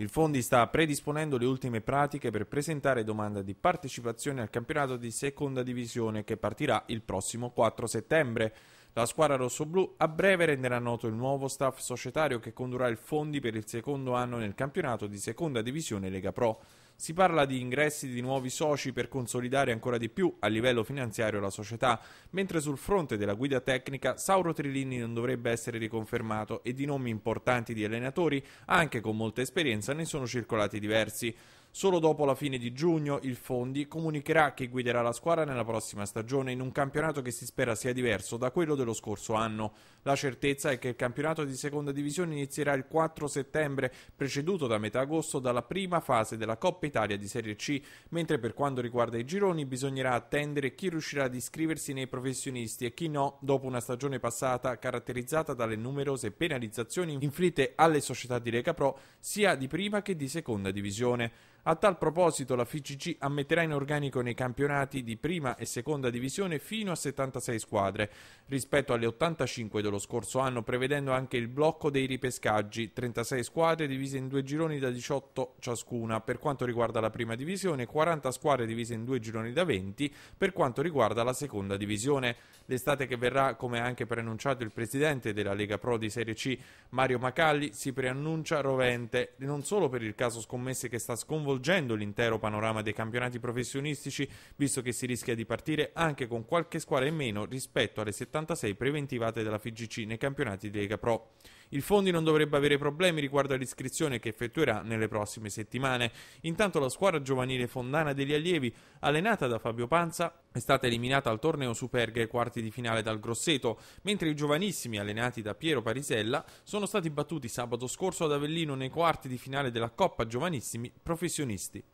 Il Fondi sta predisponendo le ultime pratiche per presentare domanda di partecipazione al campionato di seconda divisione che partirà il prossimo 4 settembre. La squadra rossoblu a breve renderà noto il nuovo staff societario che condurrà il Fondi per il secondo anno nel campionato di seconda divisione Lega Pro. Si parla di ingressi di nuovi soci per consolidare ancora di più a livello finanziario la società, mentre sul fronte della guida tecnica Sauro Trilini non dovrebbe essere riconfermato e di nomi importanti di allenatori, anche con molta esperienza, ne sono circolati diversi. Solo dopo la fine di giugno il Fondi comunicherà che guiderà la squadra nella prossima stagione in un campionato che si spera sia diverso da quello dello scorso anno. La certezza è che il campionato di seconda divisione inizierà il 4 settembre, preceduto da metà agosto dalla prima fase della Coppa Italia di Serie C, mentre per quanto riguarda i gironi bisognerà attendere chi riuscirà ad iscriversi nei professionisti e chi no dopo una stagione passata caratterizzata dalle numerose penalizzazioni inflitte alle società di Lega Pro sia di prima che di seconda divisione. A tal proposito la FICC ammetterà in organico nei campionati di prima e seconda divisione fino a 76 squadre, rispetto alle 85 dello scorso anno, prevedendo anche il blocco dei ripescaggi, 36 squadre divise in due gironi da 18 ciascuna per quanto riguarda la prima divisione, 40 squadre divise in due gironi da 20 per quanto riguarda la seconda divisione. L'estate che verrà, come ha anche preannunciato il presidente della Lega Pro di Serie C, Mario Macalli, si preannuncia rovente, non solo per il caso scommesse che sta sconvolgendo stravolgendo l'intero panorama dei campionati professionistici, visto che si rischia di partire anche con qualche squadra in meno rispetto alle 76 preventivate dalla FIGC nei campionati di Lega Pro. Il Fondi non dovrebbe avere problemi riguardo all'iscrizione che effettuerà nelle prossime settimane. Intanto la squadra giovanile fondana degli allievi, allenata da Fabio Panza, è stata eliminata al torneo Superga ai quarti di finale dal Grosseto, mentre i giovanissimi allenati da Piero Parisella sono stati battuti sabato scorso ad Avellino nei quarti di finale della Coppa Giovanissimi Professionisti.